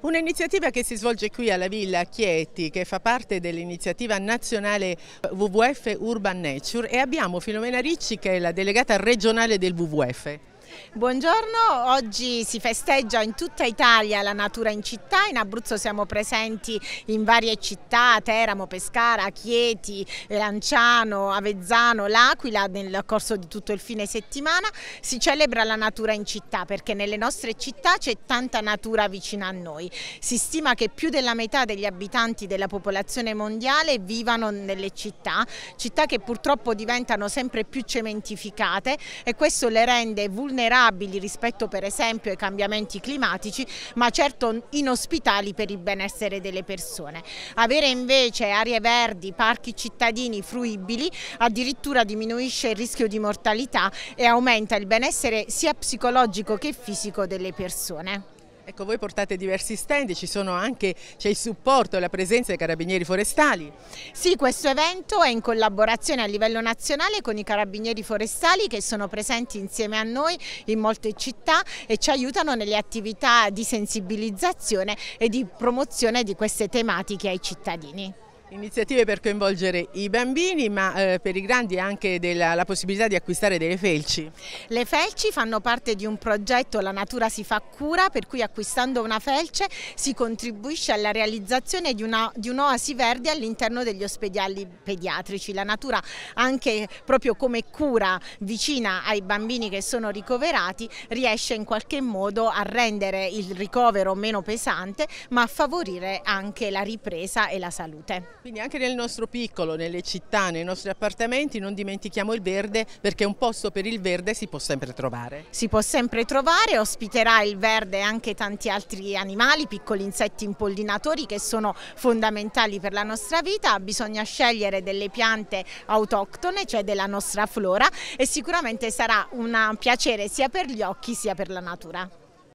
Un'iniziativa che si svolge qui alla Villa Chieti, che fa parte dell'iniziativa nazionale WWF Urban Nature e abbiamo Filomena Ricci che è la delegata regionale del WWF. Buongiorno, oggi si festeggia in tutta Italia la natura in città, in Abruzzo siamo presenti in varie città, Teramo, Pescara, Chieti, Lanciano, Avezzano, L'Aquila, nel corso di tutto il fine settimana si celebra la natura in città perché nelle nostre città c'è tanta natura vicina a noi. Si stima che più della metà degli abitanti della popolazione mondiale vivano nelle città, città che purtroppo diventano sempre più cementificate e questo le rende vulnerabili vulnerabili rispetto per esempio ai cambiamenti climatici, ma certo inospitali per il benessere delle persone. Avere invece aree verdi, parchi cittadini fruibili addirittura diminuisce il rischio di mortalità e aumenta il benessere sia psicologico che fisico delle persone. Ecco, voi portate diversi stand, ci sono anche, c'è il supporto e la presenza dei carabinieri forestali. Sì, questo evento è in collaborazione a livello nazionale con i carabinieri forestali che sono presenti insieme a noi in molte città e ci aiutano nelle attività di sensibilizzazione e di promozione di queste tematiche ai cittadini. Iniziative per coinvolgere i bambini, ma eh, per i grandi anche della, la possibilità di acquistare delle felci. Le felci fanno parte di un progetto La natura si fa cura, per cui acquistando una felce si contribuisce alla realizzazione di un'oasi un verde all'interno degli ospedali pediatrici. La natura anche proprio come cura vicina ai bambini che sono ricoverati riesce in qualche modo a rendere il ricovero meno pesante, ma a favorire anche la ripresa e la salute. Quindi anche nel nostro piccolo, nelle città, nei nostri appartamenti non dimentichiamo il verde perché un posto per il verde si può sempre trovare. Si può sempre trovare, ospiterà il verde anche tanti altri animali, piccoli insetti impollinatori che sono fondamentali per la nostra vita, bisogna scegliere delle piante autoctone, cioè della nostra flora e sicuramente sarà un piacere sia per gli occhi sia per la natura.